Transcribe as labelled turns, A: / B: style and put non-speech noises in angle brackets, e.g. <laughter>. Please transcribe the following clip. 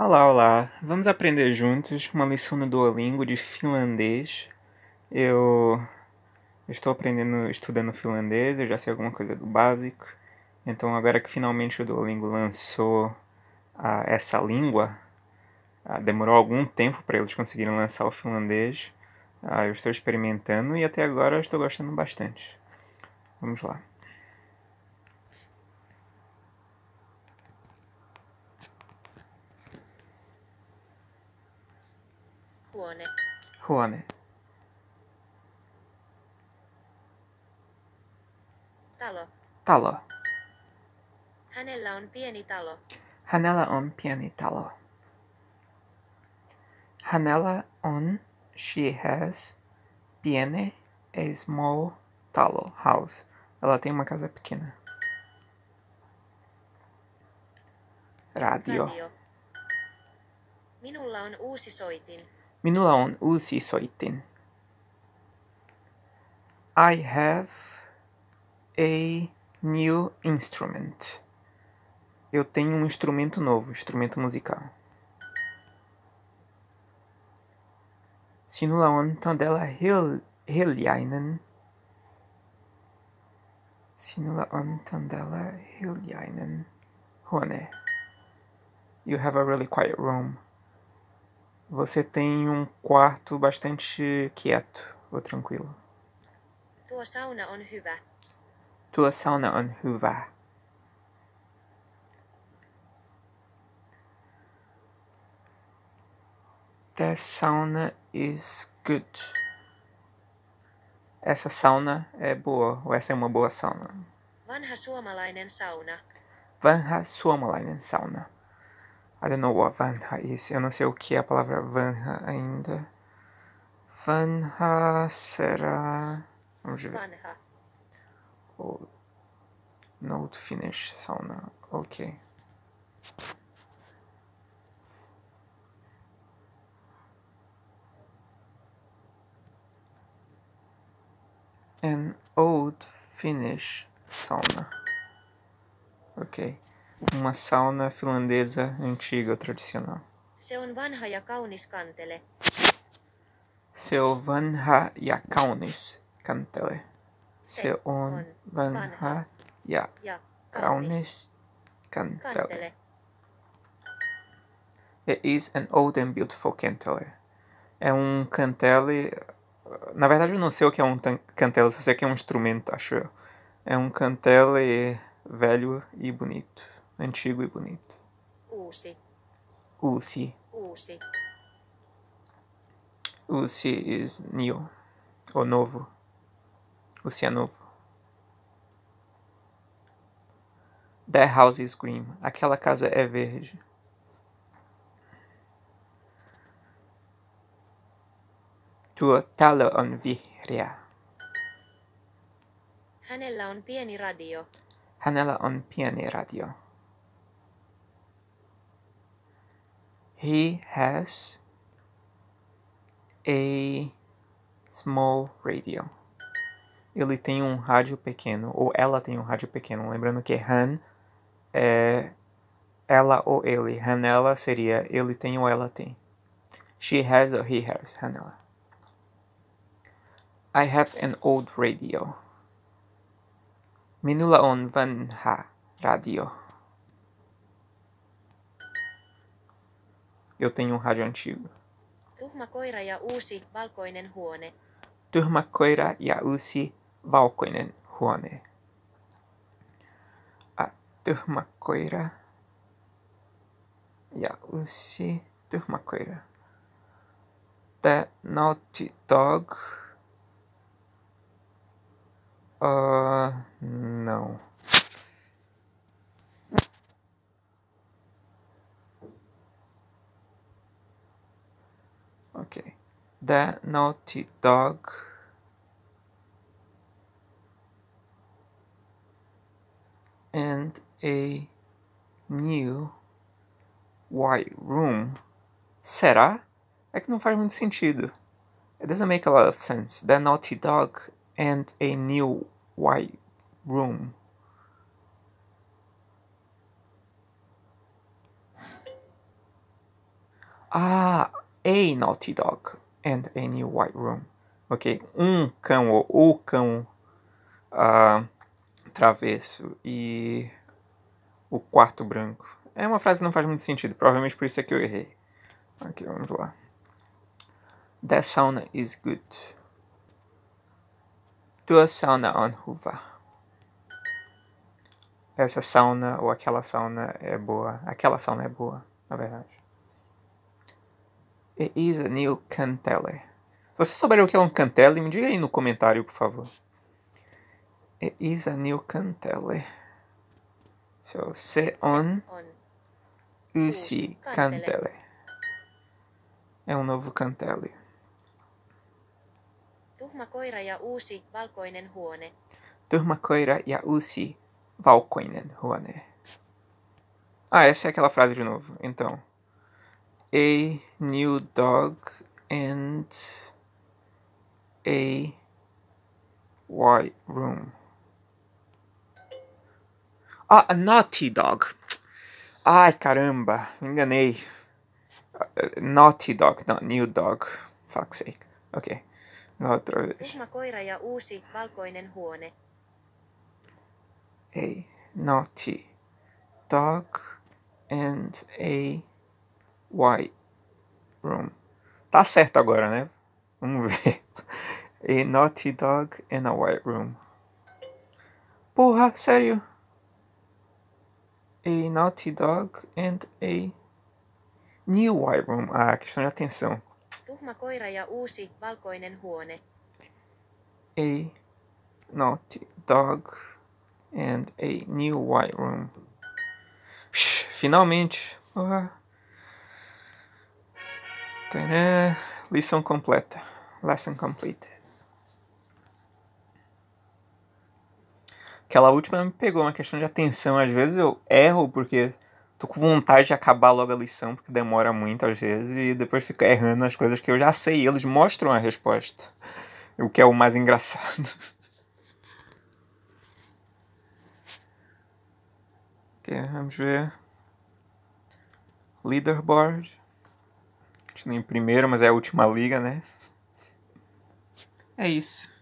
A: Olá, olá! Vamos aprender juntos uma lição no Duolingo de finlandês. Eu estou aprendendo, estudando finlandês, eu já sei alguma coisa do básico. Então, agora que finalmente o Duolingo lançou ah, essa língua, ah, demorou algum tempo para eles conseguirem lançar o finlandês. Ah, eu estou experimentando e até agora estou gostando bastante. Vamos lá. Juone. Juone. Talo. Talo.
B: Hänellä on pieni talo.
A: Hänellä on pieni talo. Hänellä on, she has, pieni, a small talo, house. Ela tem uma casa pequena. Radio. Radio.
B: Minulla on uusi soitin.
A: Minula on usi soitin. I have a new instrument. Eu tenho um instrumento novo, instrumento musical. Sinula on tandela heliainen. Sinula on tandela heliainen. Hone. You have a really quiet room você tem um quarto bastante quieto ou tranquilo.
B: Tua sauna on hyvä.
A: Tua sauna on hyvä. The sauna is good. Essa sauna é boa, ou essa é uma boa sauna.
B: Vanha suomalainen sauna.
A: Vanha suomalainen sauna. I don't know what Vanha is. Eu não sei o que é a palavra Vanha ainda. Vanha será. Vamos ver. Vanha. Oh. Note finish sauna. Ok. An old Finnish sauna. Ok uma sauna finlandesa antiga tradicional.
B: Se on vanha ja kaunis kantele.
A: Se on vanha ja kaunis kantele. Se on vanha ja kaunis kantele. It is an old and beautiful cantele. É um cantele. Na verdade, eu não sei o que é um cantele, só sei que é um instrumento, acho eu. É um cantele velho e bonito. Vencigui punit. Usi. Usi. Usi. Usi is new. O novo. Usia novo. The house is green. Aquela casa é verde. Tuo talo on vihreä.
B: Hänellä on pieni radio.
A: Hänellä on pieni radio. He has a small radio. Ele tem um rádio pequeno, ou ela tem um rádio pequeno. Lembrando que han é ela ou ele. Han, ela seria ele tem ou ela tem. She has or he has. Han, ela. I have an old radio. Minula on vanha radio. Eu tenho um rádio antigo.
B: Turma koira ja uusi valkoinen huone.
A: Turma koira ja uusi valkoinen huone. A turma koira ja uusi turma koira. The Naughty Dog. Uh, não. Okay. that Naughty Dog and a new white room. Será? É que não faz muito sentido. It doesn't make a lot of sense. The Naughty Dog and a new white room. Ah, a naughty dog and a new white room. Ok? Um cão ou o cão uh, travesso e o quarto branco. É uma frase que não faz muito sentido, provavelmente por isso é que eu errei. Ok, vamos lá. That sauna is good. Do a sauna on Hoover. Essa sauna ou aquela sauna é boa. Aquela sauna é boa, na verdade. It is a new cantele. Se você souber o que é um cantele, me diga aí no comentário, por favor. It is a new cantele. So, se on usi cantele. É um novo cantele.
B: Tuhma koira ja uusi valkoinen huone.
A: Tuhma koira ja uusi valkoinen huone. Ah, essa é aquela frase de novo. Então. a new dog and a white room. Ah, a Naughty Dog. Ai, caramba, me enganei. Uh, naughty Dog, not New Dog. Fuck's sake. Okay. No, outra this.
B: koira ja uusi valkoinen huone.
A: A Naughty Dog and a White Wrong. Tá certo agora, né? Vamos ver. <laughs> A Naughty Dog and a White Room. Porra, sério? A Naughty Dog and a New White Room. Ah, questão de atenção.
B: Tuhma koira ja uusi valkoinen huone.
A: A Naughty Dog and a New White Room. Finalmente. Porra. Tadã. Lição completa. Lesson completed. Aquela última me pegou uma questão de atenção. Às vezes eu erro porque tô com vontade de acabar logo a lição, porque demora muito às vezes, e depois fico errando as coisas que eu já sei. eles mostram a resposta. O que é o mais engraçado. <laughs> okay, vamos ver. Leaderboard nem em primeiro, mas é a última liga, né? É isso.